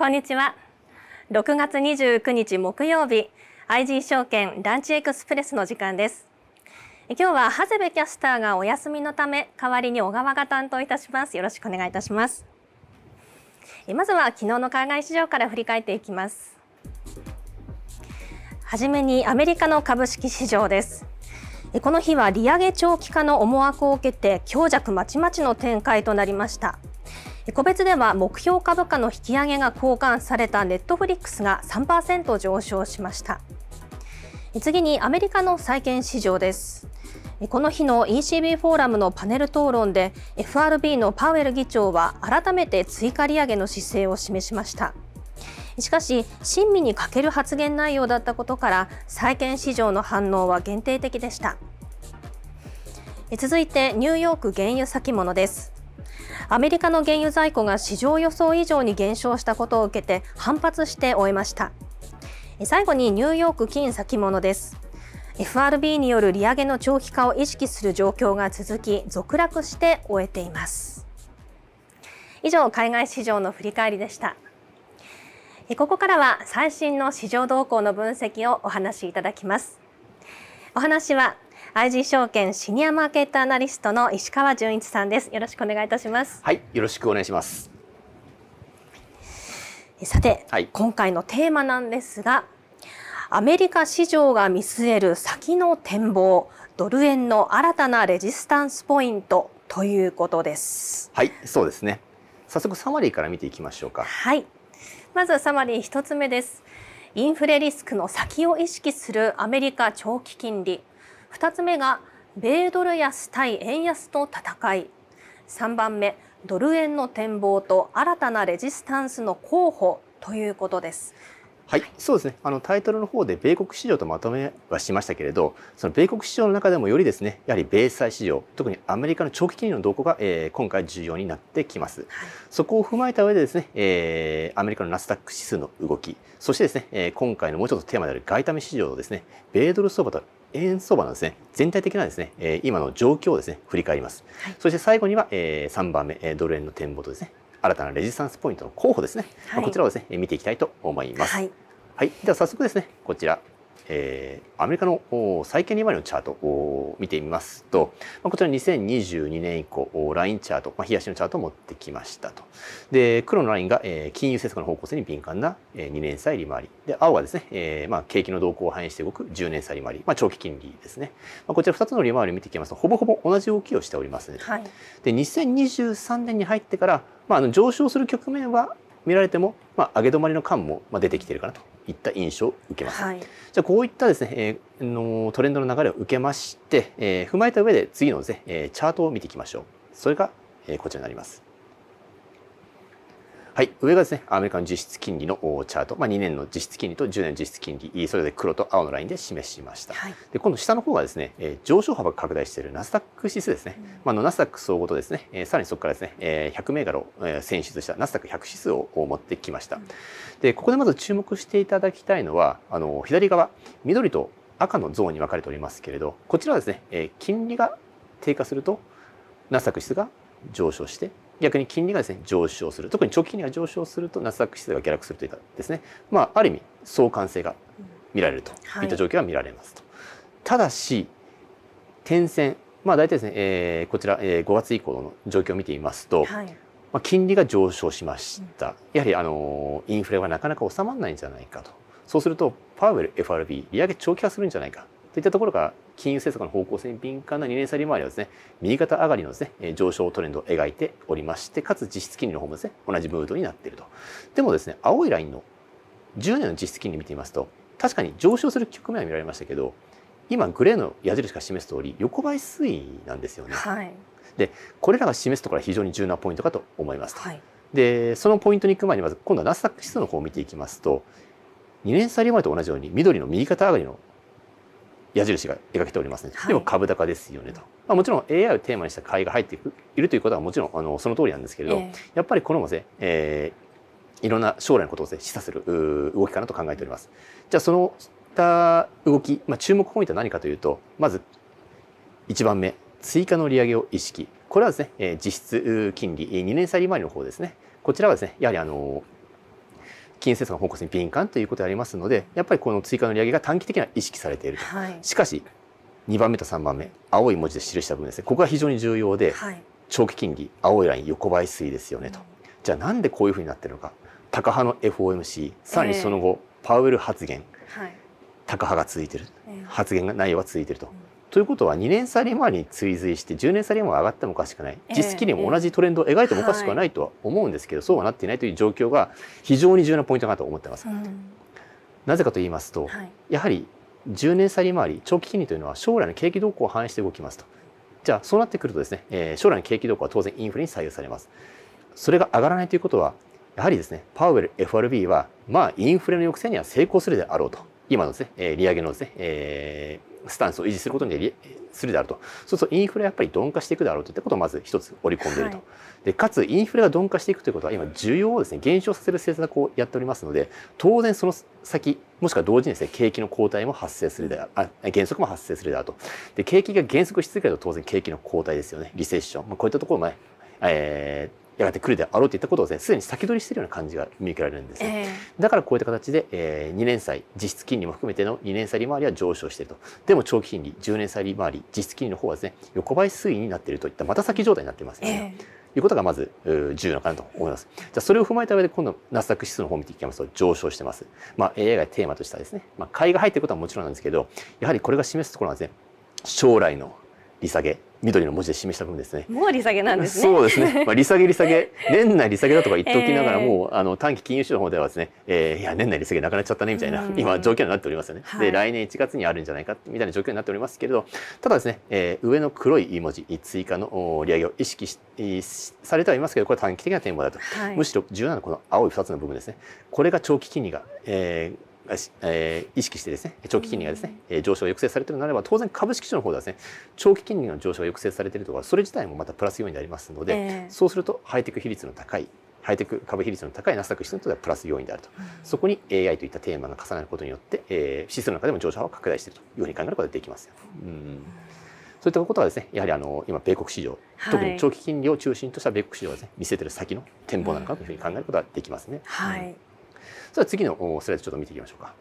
こんにちは6月29日木曜日 IG 証券ランチエクスプレスの時間です今日は長谷部キャスターがお休みのため代わりに小川が担当いたしますよろしくお願いいたしますまずは昨日の海外市場から振り返っていきますはじめにアメリカの株式市場ですこの日は利上げ長期化の思惑を受けて強弱まちまちの展開となりました個別では目標株価の引き上げが交換されたネットフリックスが3%上昇しました次にアメリカの債券市場ですこの日の ECB フォーラムのパネル討論で FRB のパウエル議長は改めて追加利上げの姿勢を示しましたしかし親身に欠ける発言内容だったことから債券市場の反応は限定的でした続いてニューヨーク原油先物ですアメリカの原油在庫が市場予想以上に減少したことを受けて反発して終えました最後にニューヨーク金先物です FRB による利上げの長期化を意識する状況が続き続落して終えています以上海外市場の振り返りでしたここからは最新の市場動向の分析をお話しいただきますお話は IG 証券シニアマーケットアナリストの石川純一さんです。よろしくお願いいたします。はい、よろしくお願いします。さて、はい、今回のテーマなんですが、アメリカ市場が見据える先の展望、ドル円の新たなレジスタンスポイントということです。はい、そうですね。早速サマリーから見ていきましょうか。はい。まずサマリー一つ目です。インフレリスクの先を意識するアメリカ長期金利。2つ目が米ドル安対円安の戦い3番目ドル円の展望と新たなレジスタンスの候補ということです。はい、そうですね。あのタイトルの方で米国市場とまとめはしましたけれど、その米国市場の中でもよりですね、やはり米債市場、特にアメリカの長期金利の動向が、えー、今回重要になってきます。そこを踏まえた上でですね、えー、アメリカのナスダック指数の動き、そしてですね、えー、今回のもうちょっとテーマである外為市場のですね、米ドル相場と円相場のですね全体的なですね、えー、今の状況をですね振り返ります、はい、そして最後には、えー、3番目ドル円の展望とですね新たなレジスタンスポイントの候補ですね、はい、こちらをですね見ていきたいと思います、はい、はい、では早速ですねこちらえー、アメリカの債券利回りのチャートを見てみますと、まこちら2022年以降、ラインチャート、まあ、日足のチャートを持ってきましたと。で、黒のラインが、え金融政策の方向性に敏感な、え2年債利回り。で、青はですね、えまあ、景気の動向を反映して動く10年債利回り、まあ、長期金利ですね。まこちら2つの利回りを見ていきますと、ほぼほぼ同じ動きをしております、ね、はい、で、2023年に入ってから、まあ、あの上昇する局面は見られても、まあ、上げ止まりの感も出てきてるかなといった印象を受けます。はい、じゃあこういったですね、えー、のトレンドの流れを受けまして、えー、踏まえた上で次のですね、えー、チャートを見ていきましょう。それが、えー、こちらになります。はい、上がですね、アメリカの実質金利のチャート、まあ、2年の実質金利と10年実質金利、それで黒と青のラインで示しました。はい、で今度下の方がですね、えー、上昇幅が拡大しているナスダック指数ですね、まあ、ナスダック総合とですね、えー、さらにそこからですね、えー、100銘柄を選出したナスダック100指数を持ってきました。うん、でここでまず注目していただきたいのは、あの左側、緑と赤のゾーンに分かれておりますけれど、こちらはですね、えー、金利が低下すると、ナスダック指数が上昇して逆に金利がですね上昇する特に長期金利が上昇するとナスダック指数が下落するというかですね、まあ、ある意味相関性が見られるといった状況が見られますと。はい、ただし点線まあ大体ですね、えー、こちら、えー、5月以降の状況を見てみますと、はい、まあ、金利が上昇しました、やはりあのインフレはなかなか収まらないんじゃないかとそうするとパウエル FRB 利上げ長期化するんじゃないかといったところが金融政策の方向性に敏感な2年差利回りはですね、右肩上がりのですね、上昇トレンドを描いておりまして、かつ実質金利の方もですね、同じムードになっていると。でもですね、青いラインの10年の実質金利見てみますと、確かに上昇する局面は見られましたけど、今グレーの矢印が示す通り横ばい推移なんですよね。はい、でこれらが示すところは非常に重要なポイントかと思います。はい、でそのポイントに行く前にまず今度はナスダック指数の方を見ていきますと2年差利回りと同じように緑の右肩上がりの矢印が描けておりますね。でも株高ですよねと。はい、まあ、もちろん AI をテーマにした買いが入っているということはもちろんあのその通りなんですけれど、えー、やっぱりこれもでえー、いろんな将来のことを示唆する動きかなと考えております。じゃあそのた動き、まあ、注目ポイントは何かというとまず1番目追加の利上げを意識これはですね、えー、実質金利2年債利回りの方ですねこちらはですねやはりあのー金融政策の方向性に敏感ということでありますのでやっぱりこの追加の利上げが短期的には意識されていると、はい、しかし2番目と3番目青い文字で記した部分ですねここが非常に重要で、はい、長期金利青いライン横ばい推移ですよねと、うん、じゃあなんでこういうふうになってるのか高派の FOMC さらにその後、えー、パウエル発言、はい、高派が続いてる、えー、発言が内容は続いてると。うんということは2年差利回りに追随して10年差利回り上がってもおかしくない実金にも同じトレンドを描いてもおかしくはないとは思うんですけど、そうはなっていないという状況が非常に重要なポイントかなと思ってます。うん、なぜかと言いますと、はい、やはり10年差利回り長期金利というのは将来の景気動向を反映して動きますと。じゃあそうなってくるとですね、えー、将来の景気動向は当然インフレに左右されます。それが上がらないということはやはりですねパウエル FRB はまあインフレの抑制には成功するであろうと今のですね、えー、利上げのですね、えー、スタンスを維持することにするであるとそうするとインフレはやっぱり鈍化していくだろうといったことをまず一つ織り込んでいると、はい、でかつインフレが鈍化していくということは今需要をですね減少させる政策をやっておりますので当然その先もしくは同時にですね景気の後退も発生するであ減速も発生するであるとで景気が減速し続けると当然景気の後退ですよねリセッション、まあ、こういったところもね、えーやがて来るであろうといったことをですねすでに先取りしているような感じが見受けられるんですね、えー、だからこういった形で、えー、2年債実質金利も含めての2年債利回りは上昇しているとでも長期金利10年債利回り実質金利の方はですね横ばい推移になっているといったまた先状態になっていますね。えーいうことがまず重要なかなと思います。じゃそれを踏まえた上で今度ナスダック指数の方を見ていきますと上昇してます。まあ AI がテーマとしたですね、まあ買いが入っていることはもちろんなんですけど、やはりこれが示すところはですね、将来の利下げ緑の文字で示した分ですね。もう利下げなんですね。そうですね。まあ利下げ利下げ年内利下げだとか言っておきながら、えー、もうあの短期金融市場の方ではですね、えー、いや年内利下げなくなっちゃったねみたいな、今状況になっておりますよね。はい、で来年1月にあるんじゃないかみたいな状況になっておりますけれど、ただですね、えー、上の黒い文字追加の利上げを意識しされてはいますけど、これ短期的な展望だと。はい、むしろ重要なのはこの青い2つの部分ですね。これが長期金利が、えー、えー、意識してですね長期金利がですね、えー、上昇が抑制されてるのであれば当然株式市場の方ではですね長期金利の上昇が抑制されてるとかそれ自体もまたプラス要因でありますので、えー、そうするとハイテク比率の高いハイテク株比率の高いナスダック指数とではプラス要因であると、うん、そこに AI といったテーマが重なることによって、えー、指数の中でも上昇は拡大しているというふうに考えることができますよ。うんそういったことはですね、やはりあの今米国市場、はい、特に長期金利を中心とした米国市場がですね、見せててる先の展望なのかというふうに考えることができますね。はい。うんそれ次のスライドちょっと見ていきましょうか。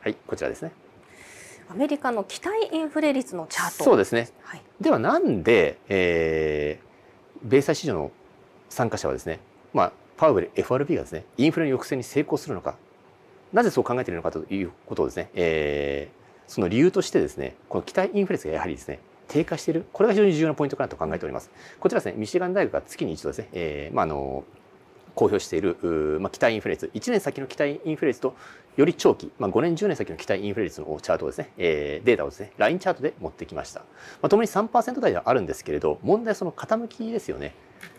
はい、こちらですね。アメリカの期待インフレ率のチャート。そうですね。はい、ではなんで、えー、米債市場の参加者はですね、まあパウエル FRB がですね、インフレの抑制に成功するのか、なぜそう考えているのかということをですね、えー、その理由としてですね、この期待インフレ率がやはりですね、低下している。これが非常に重要なポイントかなと考えております。こちらですね、ミシガン大学が月に一度ですね、えー、まああの公表している、まあ、期待インフレ率、1年先の期待インフレ率とより長期、まあ、5年、10年先の期待インフレ率のチャートをですね、えー、データをですね、ラインチャートで持ってきました。まあ、ともに3%台ではあるんですけれど、問題はその傾きですよね。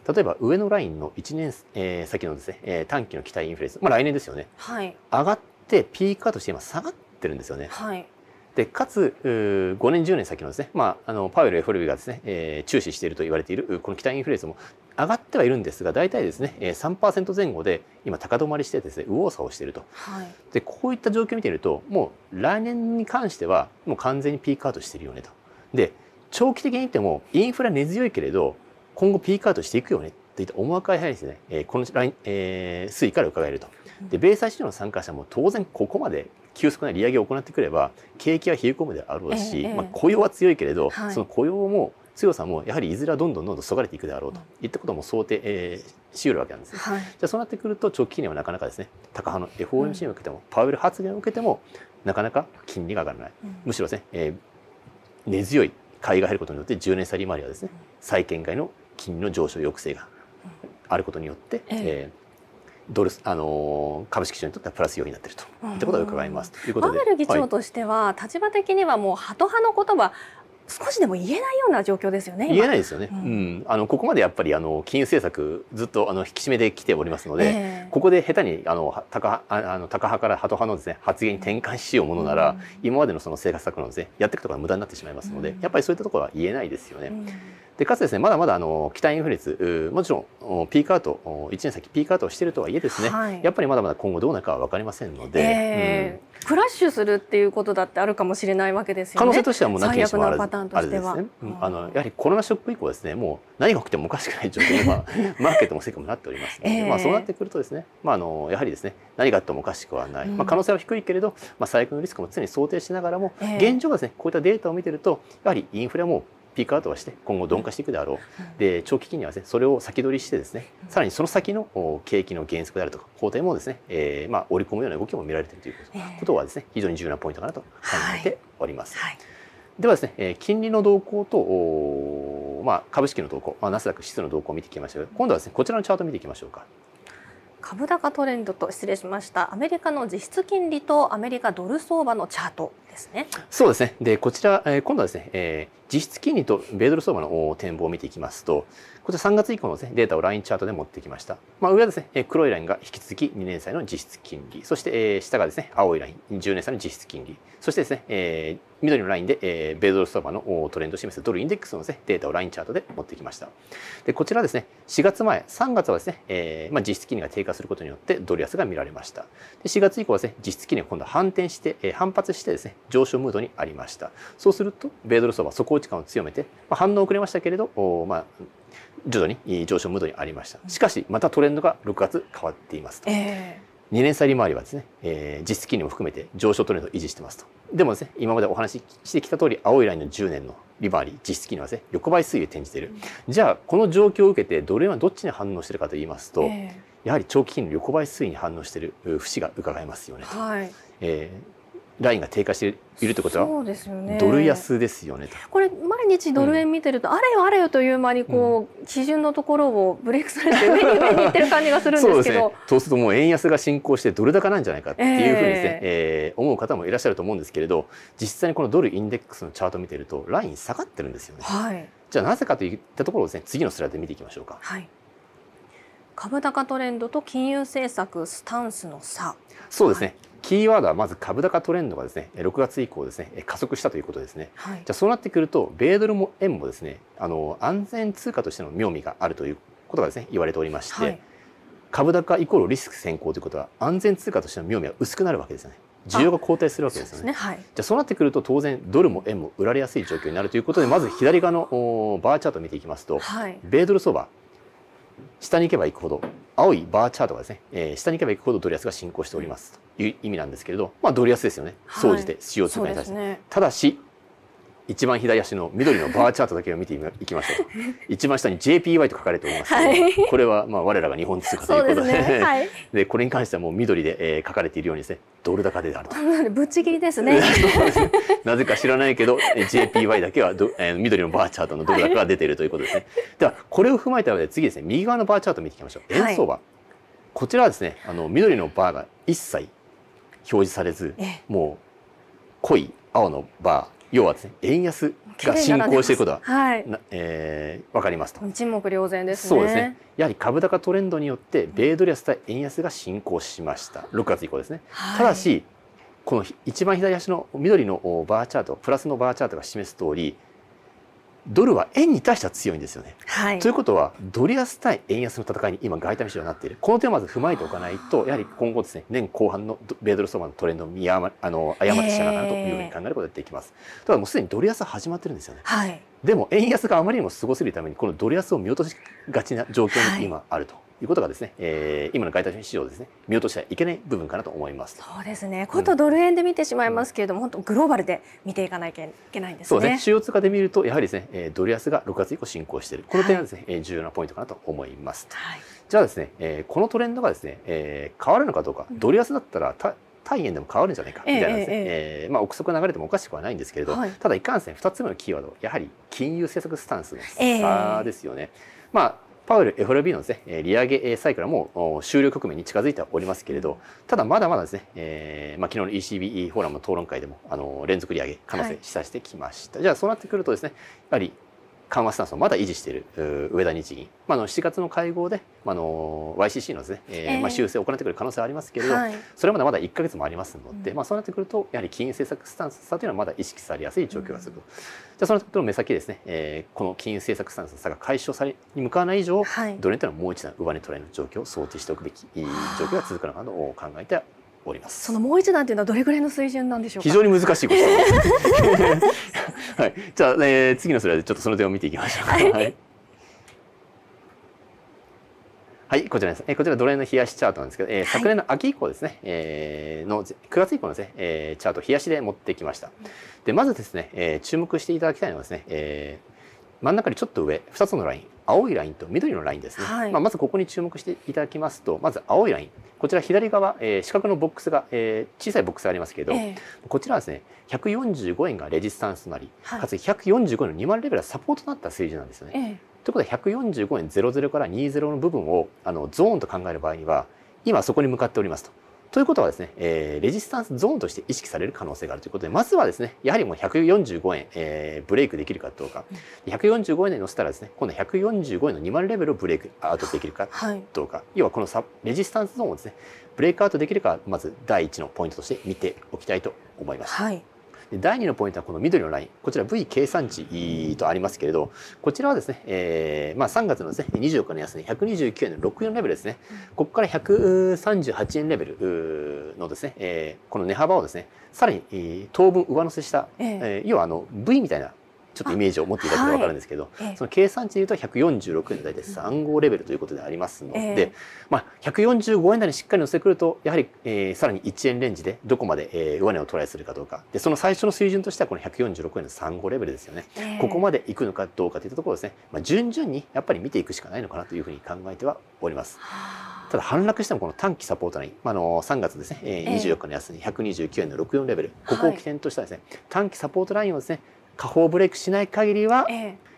例えば上のラインの1年、えー、先のですね、えー、短期の期待インフレ率、まあ、来年ですよね、はい、上がってピークアウトして今下がってるんですよね。はいでかつ5年10年先のですね、まあ、あのパウエル FRB がですね、えー、注視していると言われているこの期待インフレ率も上がってはいるんですが大体ですね3%前後で今高止まりしてですね右往左往していると、はい、でこういった状況を見ているともう来年に関してはもう完全にピークアウトしているよねと。で長期的に言ってもインフラ根強いけれど今後ピークアウトしていくよねといった思惑がいはりですねこのライン、えー、推移から伺えると。で米債市場の参加者も当然ここまで急速な利上げを行ってくれば景気は冷え込むであろうし、まあ、雇用は強いけれど、その雇用も強さもやはりいずれはどんどんどんどんそがれていくであろうといったことも想定、えー、しうるわけなんです、はい、じゃあそうなってくると直近にはなかなかですね高派の FOMC を受けても、うん、パウエル発言を受けてもなかなか金利が上がらない、うん、むしろですね、えー、根強い買いが入ることによって10年差利回りはですね債券買いの金利の上昇抑制があることによって、うええードルあの株式市場にとってはプラス要因になっていると、うってことが伺いますということでル議長としては、はい、立場的にはもうハト派の言葉少しでも言えないような状況ですよね。言えないですよね。うん、うん、あのここまでやっぱりあの金融政策ずっとあの引き締めてきておりますので、えー、ここで下手にあの高あの高派からハト派のですね発言に転換しようものなら、うん、今までのその政策策のですねやっていくところが無駄になってしまいますので、うん、やっぱりそういったところは言えないですよね。で、かつですね、まだまだあの期待インフレ率、もちろんピークアウト、1年先ピークアウトしているとはいえですね、はい、やっぱりまだまだ今後どうなるかは分かりませんので、えーうん、クラッシュするっていうことだってあるかもしれないわけですよね。可能性としてはもうなきにしもあらずあれですね、うん、あのやはりコロナショック以降ですね、もう何が起きてもおかしくない状況に、マーケットも世界もなっておりますので、えー、まあ、そうなってくるとですね、まあ、あのやはりですね、何があってもおかしくはない、うん、まあ、可能性は低いけれど、まあ、最悪のリスクも常に想定しながらも、えー、現状はですね、こういったデータを見てると、やはりインフレはもうピークアウトはして今後鈍化していくであろうで長期金利はですねそれを先取りしてですねさらにその先の景気の減速であるとか後退もですね、えー、まあ織り込むような動きも見られているということことはですね非常に重要なポイントかなと考えております。はいはいではですね、金利の動向と、まあ、株式の動向、あ、ナスダック指数の動向を見てきましたが、今度はですね、こちらのチャートを見ていきましょうか。株高トレンドと失礼しましたアメリカの実質金利とアメリカドル相場のチャートですね。そうですねでこちら、えー、今度はですね、えー、実質金利と米ドル相場の展望を見ていきますと、こちら3月以降のです、ね、データをラインチャートで持ってきました。まあ、上はですね、黒いラインが引き続き2年債の実質金利、そして、えー、下がですね、青いライン、10年債の実質金利、そしてですね、えー、緑のラインで、えー、ベイドルストーバーのトレンドを示すドルインデックスのです、ね、データをラインチャートで持ってきました。でこちらですね、4月前、3月はですね、えーまあ、実質金利が低下することによってドル安が見られました。で4月以降はですね、実質金利が今度反転して、えー、反発してですね、上昇ムードにありました。そうすると、米ドル相場、底打ち感を強めて、まあ、反応遅れましたけれど、おまあ、徐々に上昇ムードにありましたしかしまたトレンドが6月変わっていますと、えー、2年債利回りはですね、えー、実質金利も含めて上昇トレンドを維持してますとでもですね今までお話ししてきた通り青いラインの10年の利回り実質金利はですね横ばい推移を転じている、うん、じゃあこの状況を受けてドル円はどっちに反応しているかと言いますと、えー、やはり長期金利横ばい推移に反応している節が伺えますよねと、はいえー、ラインが低下しているということはそうですよ、ね、ドル安ですよねこれ毎日ドル円見てると、うん、あれよあれよという間にこう、うん、基準のところをブレイクされて上に上にいってる感じがするんですけどね、そうするともう円安が進行してドル高なんじゃないかっていうふうにですね、えー、えー、思う方もいらっしゃると思うんですけれど実際にこのドルインデックスのチャート見てるとライン下がってるんですよね。はい、じゃあなぜかといったところをですね次のスライドで見ていきましょうか。はい株高トレンドと金融政策スタンスの差そうですね、キーワードはまず株高トレンドがですね6月以降ですね加速したということですね、はい、じゃあそうなってくると米ドルも円もですねあの安全通貨としての妙味があるということがですね言われておりまして、はい、株高イコールリスク先行ということは安全通貨としての妙味は薄くなるわけですよね需要が後退するわけですよね、ねはい、じゃあそうなってくると当然ドルも円も売られやすい状況になるということでまず左側のバーチャートを見ていきますと、米ドル相場下に行けば行くほど青いバーチャートがですね、えー、下に行けば行くほどドル安が進行しております、いう意味なんですけれど、まあ、ドル安ですよね総じて CO2 に対して、ね、ただし一番左足の緑のバーチャートだけを見て いきましょう一番下に JPY と書かれております、はい、これはまあ我らが日本通貨ということで、ねでね、はい、でこれに関してはもう緑で、えー、書かれているようにですねドル高であると ぶっちぎりですねなぜか知らないけど JPY だけはど、えー、緑のバーチャートのドル高が出ているということですね、はい、ではこれを踏まえた上で次ですね右側のバーチャート見ていきましょう円相場、こちらはですねあの緑のバーが一切表示されず、もう濃い青のバー要はですね円安が進行していくことは、はいえー、分かりますと一目瞭然です、ね、そうですねやはり株高トレンドによって米ドル安対円安が進行しました6月以降ですね、はい、ただしこの一番左足の緑のバーチャートプラスのバーチャートが示す通りドルは円に対しては強いんですよね。はい、ということはドル安対円安の戦いに今外為市場になっているこの点をまず踏まえておかないとやはり今後ですね年後半の米ドル相場のトレンドを見誤あの誤ってしまうかなというふうに考えることができます。ただもうすでにドル安始まってるんですよね。はい、でも円安があまりにも過ごせるためにこのドル安を見落としがちな状況に今あると。はいうことがですね、えー、今の外為市場ですね見落としてはいけない部分かなと思いますそうですねことドル円で見てしまいますけれども、うん、本当グローバルで見ていかなきゃいけないんですねそうですね主要通貨で見るとやはりですねえドル安が6月以降進行しているこの点はですね、はい、重要なポイントかなと思います、はい、じゃあですね、えー、このトレンドがですね、えー、変わるのかどうか、うん、ドル安だったらた対円でも変わるんじゃないかみたいなですね、えええー、まあ憶測流れてもおかしくはないんですけれど、はい、ただいかんせん2つ目のキーワードやはり金融政策スタンスの差ですよね、まあパウエル FRB のですね、利上げサイクルはもう終了局面に近づいておりますけれど、ただまだまだですね、えー、まあ、昨日の ECB フォーラムの討論会でも、あの、連続利上げ可能性示唆してきました。はい、じゃあそうなってくるとですね、やはり緩和スタンスをまだ維持している上田日銀、まあ、の7月の会合で、まあ、の YCC のですね、えー、まあ、修正を行ってくる可能性はありますけれど、はい、それまでまだ1か月もありますので、うん、まあ、そうなってくるとやはり金融政策スタンス差というのはまだ意識されやすい状況が続く、うん、じゃあそのとの目先ですね、えー、この金融政策スタンス差が解消されに向かわない以上、はい、ドル円というのはもう一段上値トライの状況を想定しておくべき状況が続くのかなと考えております。そのもう一段というのはどれぐらいの水準なんでしょう非常に難しいこと はい、じゃあ、えー、次のスライドちょっとその点を見ていきましょうか。はい、はいはい、こちらです。えこちらドル円の冷やしチャートなんですけど、えー、昨年の秋以降ですね、はい、えー、の9月以降のですね、えー、チャート冷やしで持ってきました。で、まずですね、えー、注目していただきたいのはですね、えー、真ん中にちょっと上、2つのライン、青いラインと緑のラインですね、はい、まあ、まずここに注目していただきますとまず青いラインこちら左側、えー、四角のボックスが、えー、小さいボックスありますけど、えー、こちらはですね145円がレジスタンスとなり、はい、かつ145円の2万レベルはサポートとなった水準なんですよね。えー、ということで145円00から20の部分をあのゾーンと考える場合には今そこに向かっておりますと。ということはですね、えー、レジスタンスゾーンとして意識される可能性があるということで、まずはですね、やはりもう145円、えー、ブレイクできるかどうか、145円に乗せたらですね、今度145円の2万レベルをブレイクアウトできるかどうか、はい、要はこのサレジスタンスゾーンをですね、ブレイクアウトできるか、まず第一のポイントとして見ておきたいと思います。はい第2のポイントはこの緑のラインこちら V 計算値とありますけれどこちらはですね、えー、まあ、3月のですね24日の安値129円の64レベルですねここから138円レベルのですね、えー、この値幅をですねさらに当分上乗せした、えー、要はあの V みたいなちょっとイメージを持っていただくと分かるんですけど、はい、その計算値でいうと146円台で体3号レベルということでありますので、えー、まあ、145円台にしっかり乗せてくるとやはり、えー、さらに1円レンジでどこまで、えー、上値をトライするかどうかでその最初の水準としてはこの146円の3号レベルですよね、えー、ここまでいくのかどうかといったところですね、まあ、順々にやっぱり見ていくしかないのかなというふうに考えてはおります。ただ反落してもこの短期サポートライン、まあ、の3月ですね、えー、24日の安値129円の64レベルここを起点としたですね、はい、短期サポートラインをですね下方ブレイクしない限りは、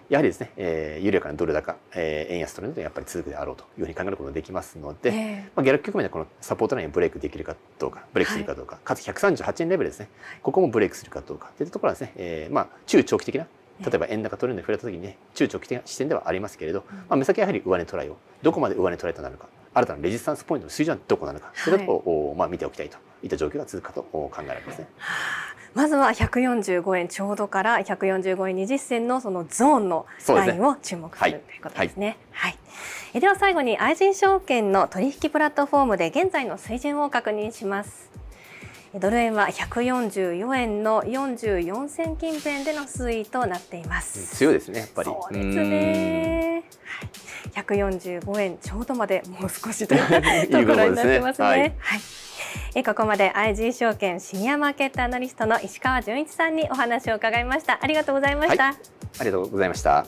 やはりですね、えー、緩やかなドル高、えー、円安というのやっぱり続くであろうというふうに考えることができますので、えまあ、下落局面でこのサポートラインをブレイクできるかどうかブレイクするかどうか、はい、かつ138円レベルですね、ここもブレイクするかどうかといったところはですね、えー、まあ、中長期的な例えば円高トレンドに触れた時にね中長期的な視点ではありますけれど、まあ、目先はやはり上値トライをどこまで上値トライとなるか新たなレジスタンスポイントの水準はどこなのか、それを、まあ、見ておきたいといった状況が続くかと考えられますね。まずは145円ちょうどから145円20銭のそのゾーンのラインを注目する、ね、ということですね。はい、はいえでは最後に愛人証券の取引プラットフォームで現在の水準を確認します。ドル円は144円の44銭近辺での推移となっています。強いですね、やっぱり。そうですね。はい、145円ちょうどまでもう少しというところになってますね。いいすねはい、はいえここまで IG 証券シニアマーケットアナリストの石川純一さんにお話を伺いましたありがとうございました、はい、ありがとうございました